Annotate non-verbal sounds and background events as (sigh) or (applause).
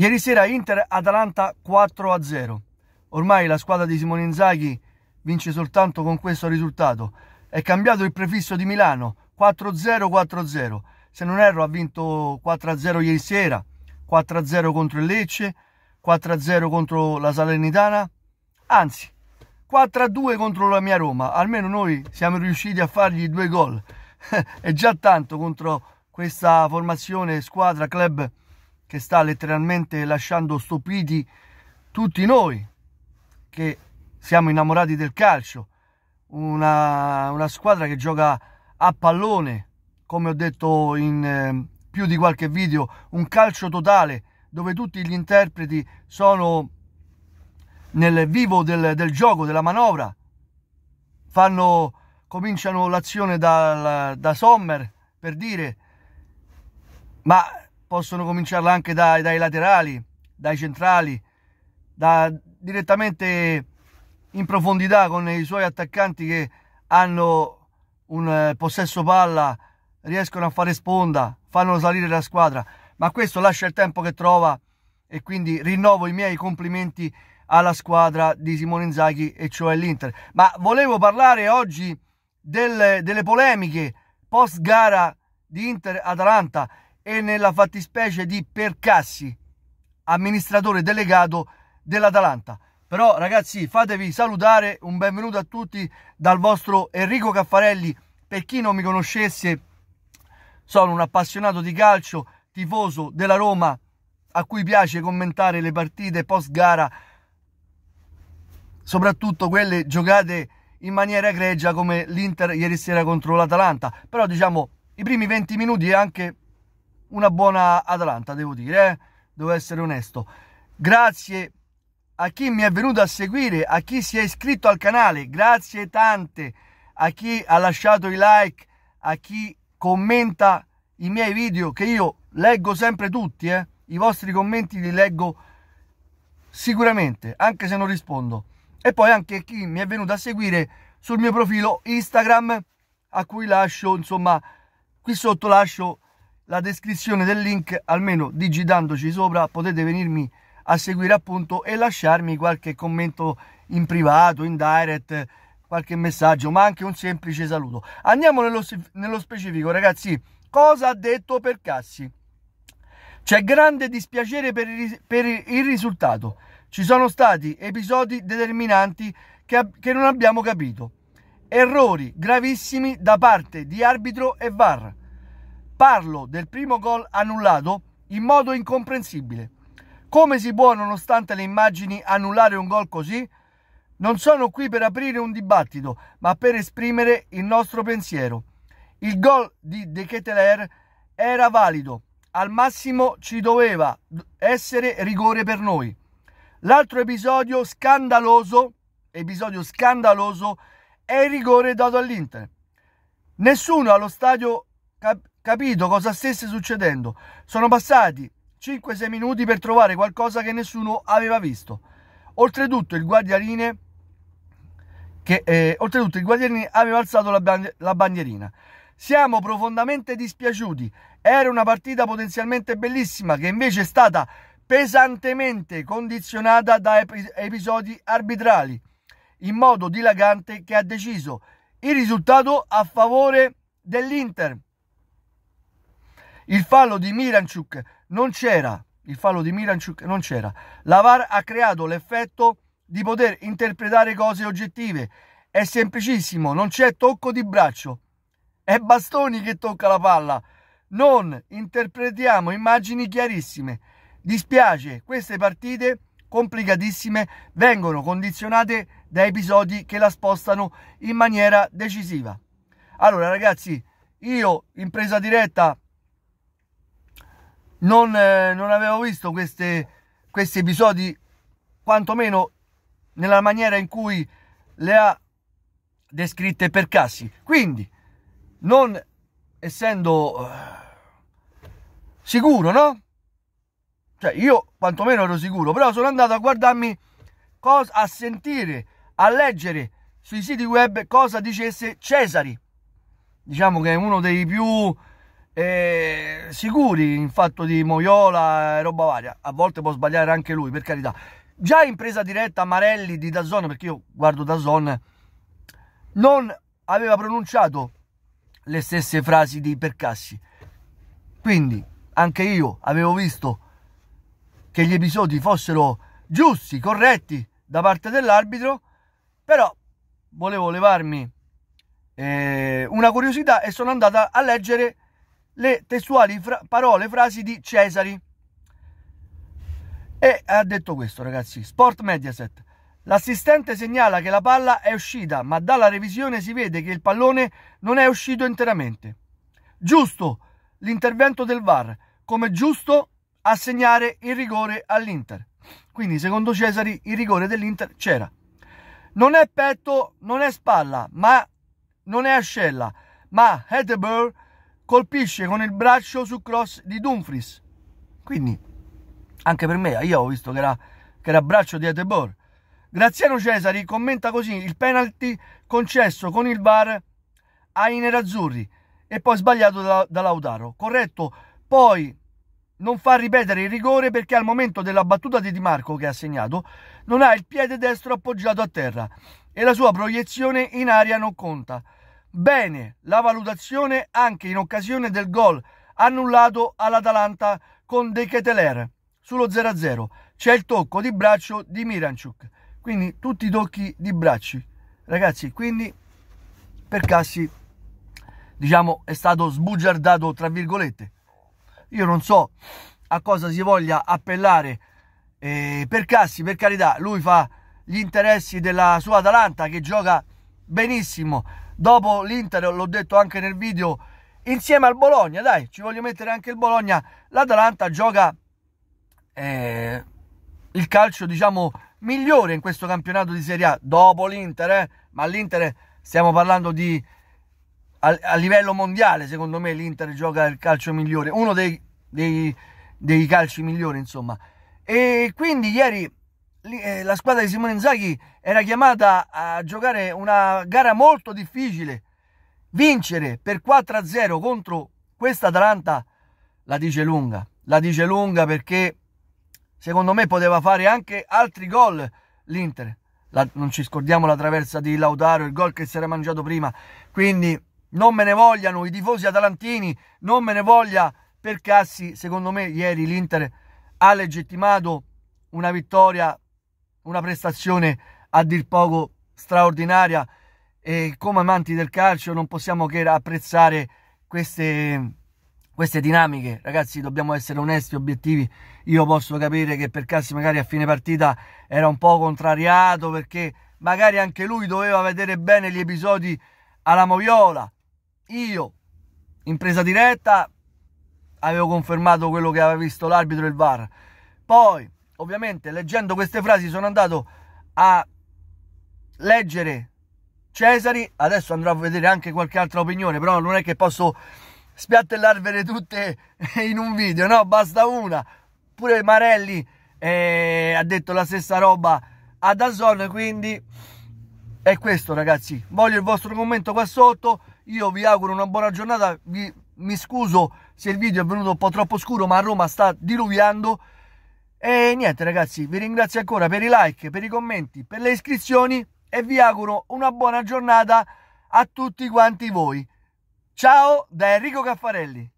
Ieri sera Inter-Atalanta 4-0. Ormai la squadra di Simone Inzaghi vince soltanto con questo risultato. È cambiato il prefisso di Milano, 4-0-4-0. Se non erro ha vinto 4-0 ieri sera, 4-0 contro il Lecce, 4-0 contro la Salernitana. Anzi, 4-2 contro la mia Roma. Almeno noi siamo riusciti a fargli due gol. (laughs) È già tanto contro questa formazione, squadra, club che sta letteralmente lasciando stupiti tutti noi che siamo innamorati del calcio, una, una squadra che gioca a pallone, come ho detto in eh, più di qualche video, un calcio totale dove tutti gli interpreti sono nel vivo del, del gioco, della manovra, fanno, cominciano l'azione da, da Sommer per dire, ma possono cominciarla anche dai, dai laterali, dai centrali, da, direttamente in profondità con i suoi attaccanti che hanno un eh, possesso palla, riescono a fare sponda, fanno salire la squadra, ma questo lascia il tempo che trova e quindi rinnovo i miei complimenti alla squadra di Simone Inzaghi e cioè l'Inter. Ma volevo parlare oggi del, delle polemiche post gara di Inter-Atalanta e nella fattispecie di Percassi, amministratore delegato dell'Atalanta. Però ragazzi fatevi salutare, un benvenuto a tutti dal vostro Enrico Caffarelli. Per chi non mi conoscesse, sono un appassionato di calcio, tifoso della Roma, a cui piace commentare le partite post gara, soprattutto quelle giocate in maniera egregia come l'Inter ieri sera contro l'Atalanta. Però diciamo i primi 20 minuti anche una buona Atalanta, devo dire, eh? devo essere onesto. Grazie a chi mi è venuto a seguire, a chi si è iscritto al canale, grazie tante a chi ha lasciato i like, a chi commenta i miei video, che io leggo sempre tutti, eh? i vostri commenti li leggo sicuramente, anche se non rispondo. E poi anche a chi mi è venuto a seguire sul mio profilo Instagram, a cui lascio, insomma, qui sotto lascio la descrizione del link, almeno digitandoci sopra potete venirmi a seguire appunto e lasciarmi qualche commento in privato, in direct, qualche messaggio, ma anche un semplice saluto. Andiamo nello, nello specifico, ragazzi, cosa ha detto Percassi? C'è grande dispiacere per il, per il risultato. Ci sono stati episodi determinanti che, che non abbiamo capito. Errori gravissimi da parte di arbitro e VAR Parlo del primo gol annullato in modo incomprensibile. Come si può, nonostante le immagini, annullare un gol così? Non sono qui per aprire un dibattito, ma per esprimere il nostro pensiero. Il gol di De Ketelaer era valido, al massimo ci doveva essere rigore per noi. L'altro episodio scandaloso, episodio scandaloso, è il rigore dato all'Inter. Nessuno allo stadio cap capito cosa stesse succedendo. Sono passati 5-6 minuti per trovare qualcosa che nessuno aveva visto. Oltretutto il guardialine, che, eh, oltretutto, il guardialine aveva alzato la, band la bandierina. Siamo profondamente dispiaciuti. Era una partita potenzialmente bellissima che invece è stata pesantemente condizionata da ep episodi arbitrali in modo dilagante che ha deciso il risultato a favore dell'Inter il fallo di Miranchuk non c'era. Il fallo di Miranchuk non c'era. La VAR ha creato l'effetto di poter interpretare cose oggettive. È semplicissimo, non c'è tocco di braccio. È Bastoni che tocca la palla. Non interpretiamo immagini chiarissime. Dispiace, queste partite complicatissime vengono condizionate da episodi che la spostano in maniera decisiva. Allora ragazzi, io in presa diretta non, eh, non avevo visto queste, questi episodi, quantomeno nella maniera in cui le ha descritte per Cassi. Quindi, non essendo eh, sicuro, no? Cioè, io quantomeno ero sicuro, però sono andato a guardarmi, cosa, a sentire, a leggere sui siti web cosa dicesse Cesari. Diciamo che è uno dei più eh, sicuri in fatto di Moiola e roba varia. A volte può sbagliare anche lui, per carità. Già in presa diretta Marelli di Dazon, perché io guardo Dazon, non aveva pronunciato le stesse frasi di Percassi. Quindi anche io avevo visto che gli episodi fossero giusti, corretti da parte dell'arbitro, però volevo levarmi eh, una curiosità e sono andata a leggere le testuali fra- parole, frasi di Cesari. E ha detto questo, ragazzi, Sport Mediaset. L'assistente segnala che la palla è uscita, ma dalla revisione si vede che il pallone non è uscito interamente. Giusto l'intervento del VAR, come giusto assegnare il rigore all'Inter. Quindi, secondo Cesari, il rigore dell'Inter c'era. Non è petto, non è spalla, ma non è ascella, ma Hedberg colpisce con il braccio su cross di Dumfries. Quindi, anche per me, io ho visto che era, che era braccio di Etebor. Graziano Cesari commenta così il penalty concesso con il VAR ai nerazzurri e poi sbagliato da, da Lautaro. Corretto, poi non fa ripetere il rigore perché al momento della battuta di Di Marco che ha segnato non ha il piede destro appoggiato a terra e la sua proiezione in aria non conta. Bene la valutazione anche in occasione del gol annullato all'Atalanta con De Keteler sullo 0-0. C'è il tocco di braccio di Miranchuk. Quindi tutti i tocchi di bracci. Ragazzi, quindi per Cassi diciamo è stato sbugiardato tra virgolette. Io non so a cosa si voglia appellare eh, per Cassi, per carità, lui fa gli interessi della sua Atalanta che gioca benissimo dopo l'Inter, l'ho detto anche nel video, insieme al Bologna, dai, ci voglio mettere anche il Bologna, l'Atalanta gioca eh, il calcio, diciamo, migliore in questo campionato di Serie A, dopo l'Inter, eh? ma l'Inter stiamo parlando di... A, a, livello mondiale, secondo me, l'Inter gioca il calcio migliore, uno dei, dei, dei calci migliori, insomma. E quindi ieri eh, la squadra di Simone Inzaghi era chiamata a giocare una gara molto difficile. Vincere per 4-0 contro questa Atalanta la dice lunga, la dice lunga perché secondo me poteva fare anche altri gol l'Inter. non ci scordiamo la traversa di Lautaro, il gol che si era mangiato prima. Quindi non me ne vogliano i tifosi atalantini, non me ne voglia per Cassi. Secondo me ieri l'Inter ha legittimato una vittoria una prestazione a dir poco straordinaria e come amanti del calcio non possiamo che apprezzare queste, queste dinamiche. Ragazzi, dobbiamo essere onesti, obiettivi. Io posso capire che per Cassi magari a fine partita era un po' contrariato perché magari anche lui doveva vedere bene gli episodi alla Moviola. Io, in presa diretta, avevo confermato quello che aveva visto l'arbitro e il VAR. Poi, ovviamente leggendo queste frasi sono andato a leggere Cesari, adesso andrò a vedere anche qualche altra opinione, però non è che posso spiattellarvele tutte in un video, no, basta una. Pure Marelli eh, ha detto la stessa roba ad Azon, quindi è questo ragazzi. Voglio il vostro commento qua sotto, io vi auguro una buona giornata, vi, mi scuso se il video è venuto un po' troppo scuro, ma a Roma sta diluviando e niente ragazzi, vi ringrazio ancora per i like, per i commenti, per le iscrizioni e vi auguro una buona giornata a tutti quanti voi. Ciao da Enrico Caffarelli.